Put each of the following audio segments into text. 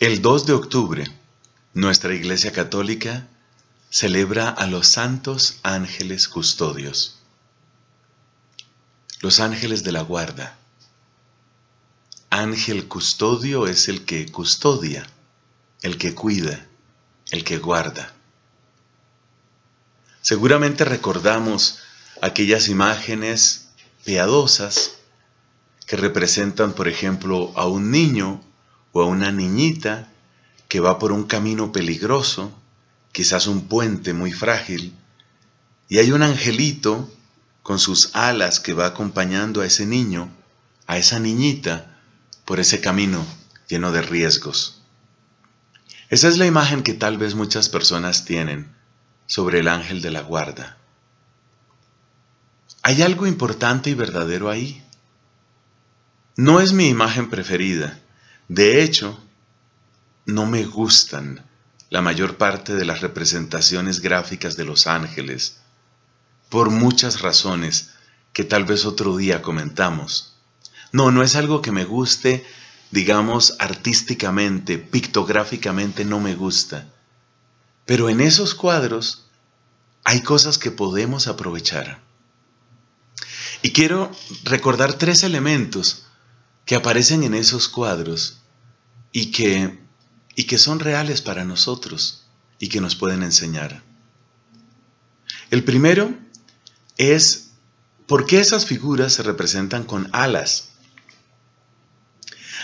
El 2 de octubre, nuestra Iglesia Católica celebra a los santos ángeles custodios, los ángeles de la guarda. Ángel custodio es el que custodia, el que cuida, el que guarda. Seguramente recordamos aquellas imágenes piadosas que representan, por ejemplo, a un niño o a una niñita que va por un camino peligroso, quizás un puente muy frágil, y hay un angelito con sus alas que va acompañando a ese niño, a esa niñita, por ese camino lleno de riesgos. Esa es la imagen que tal vez muchas personas tienen sobre el ángel de la guarda. Hay algo importante y verdadero ahí. No es mi imagen preferida, de hecho, no me gustan la mayor parte de las representaciones gráficas de los ángeles, por muchas razones que tal vez otro día comentamos. No, no es algo que me guste, digamos, artísticamente, pictográficamente no me gusta. Pero en esos cuadros hay cosas que podemos aprovechar. Y quiero recordar tres elementos que aparecen en esos cuadros y que, y que son reales para nosotros y que nos pueden enseñar. El primero es por qué esas figuras se representan con alas.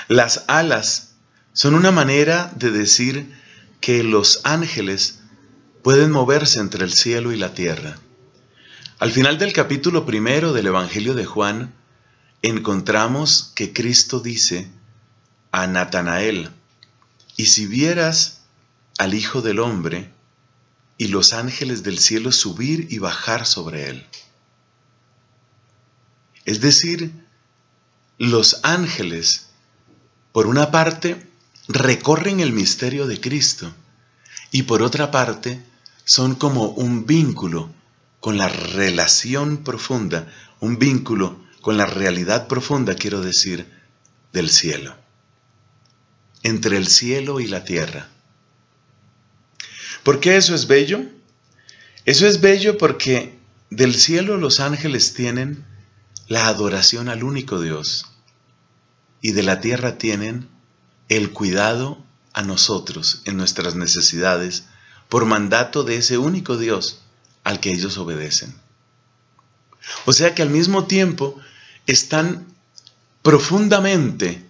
Las alas son una manera de decir que los ángeles pueden moverse entre el cielo y la tierra. Al final del capítulo primero del Evangelio de Juan, encontramos que Cristo dice a Natanael, y si vieras al Hijo del Hombre y los ángeles del cielo subir y bajar sobre él. Es decir, los ángeles, por una parte, recorren el misterio de Cristo y por otra parte, son como un vínculo con la relación profunda, un vínculo con la realidad profunda, quiero decir, del cielo, entre el cielo y la tierra. ¿Por qué eso es bello? Eso es bello porque del cielo los ángeles tienen la adoración al único Dios y de la tierra tienen el cuidado a nosotros en nuestras necesidades por mandato de ese único Dios al que ellos obedecen. O sea que al mismo tiempo están profundamente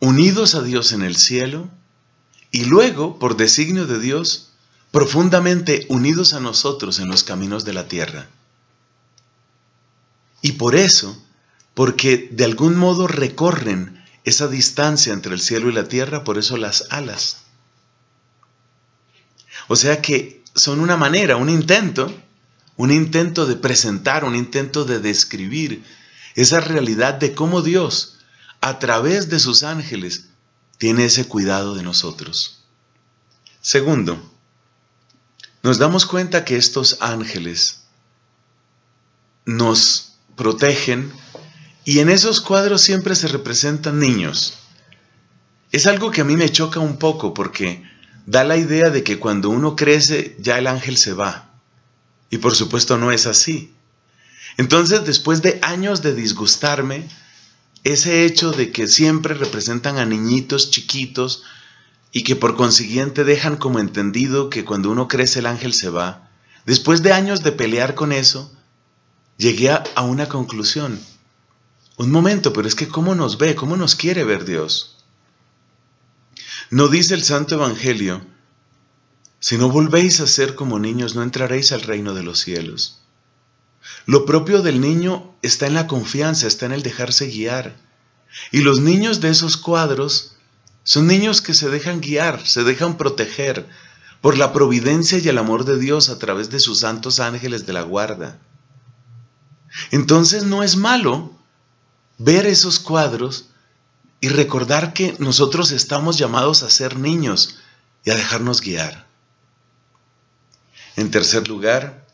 unidos a Dios en el cielo y luego, por designio de Dios, profundamente unidos a nosotros en los caminos de la tierra. Y por eso, porque de algún modo recorren esa distancia entre el cielo y la tierra, por eso las alas. O sea que son una manera, un intento, un intento de presentar, un intento de describir esa realidad de cómo Dios, a través de sus ángeles, tiene ese cuidado de nosotros. Segundo, nos damos cuenta que estos ángeles nos protegen y en esos cuadros siempre se representan niños. Es algo que a mí me choca un poco porque da la idea de que cuando uno crece ya el ángel se va. Y por supuesto no es así. Entonces, después de años de disgustarme, ese hecho de que siempre representan a niñitos chiquitos y que por consiguiente dejan como entendido que cuando uno crece el ángel se va, después de años de pelear con eso, llegué a, una conclusión. Un momento, pero es que ¿cómo nos ve? ¿Cómo nos quiere ver Dios? No dice el Santo Evangelio, si no volvéis a ser como niños, no entraréis al reino de los cielos. Lo propio del niño está en la confianza, está en el dejarse guiar. Y los niños de esos cuadros son niños que se dejan guiar, se dejan proteger por la providencia y el amor de Dios a través de sus santos ángeles de la guarda. Entonces no es malo ver esos cuadros y recordar que nosotros estamos llamados a ser niños y a dejarnos guiar. En tercer lugar,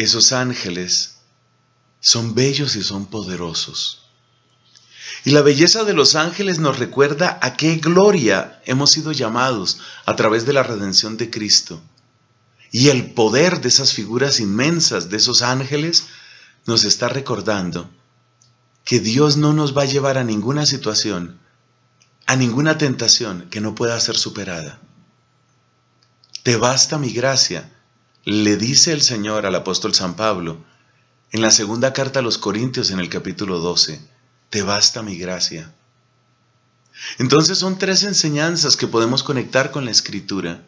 esos ángeles son bellos y son poderosos. Y la belleza de los ángeles nos recuerda a qué gloria hemos sido llamados a través de la redención de Cristo. Y el poder de esas figuras inmensas, de esos ángeles, nos está recordando que Dios no nos va a llevar a ninguna situación, a ninguna tentación que no pueda ser superada. Te basta mi gracia le dice el Señor al apóstol San Pablo en la segunda carta a los Corintios en el capítulo 12, te basta mi gracia. Entonces son tres enseñanzas que podemos conectar con la escritura.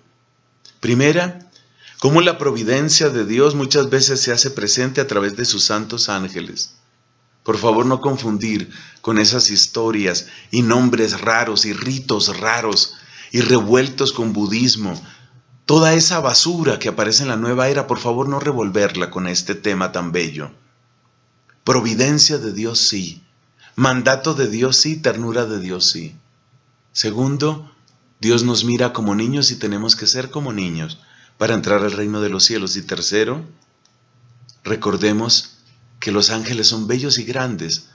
Primera, cómo la providencia de Dios muchas veces se hace presente a través de sus santos ángeles. Por favor, no confundir con esas historias y nombres raros y ritos raros y revueltos con budismo, Toda esa basura que aparece en la nueva era, por favor no revolverla con este tema tan bello. Providencia de Dios sí. Mandato de Dios sí, ternura de Dios sí. Segundo, Dios nos mira como niños y tenemos que ser como niños para entrar al reino de los cielos. Y tercero, recordemos que los ángeles son bellos y grandes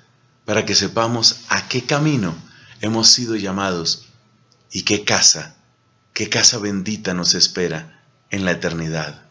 para que sepamos a qué camino hemos sido llamados y qué casa qué casa bendita nos espera en la eternidad.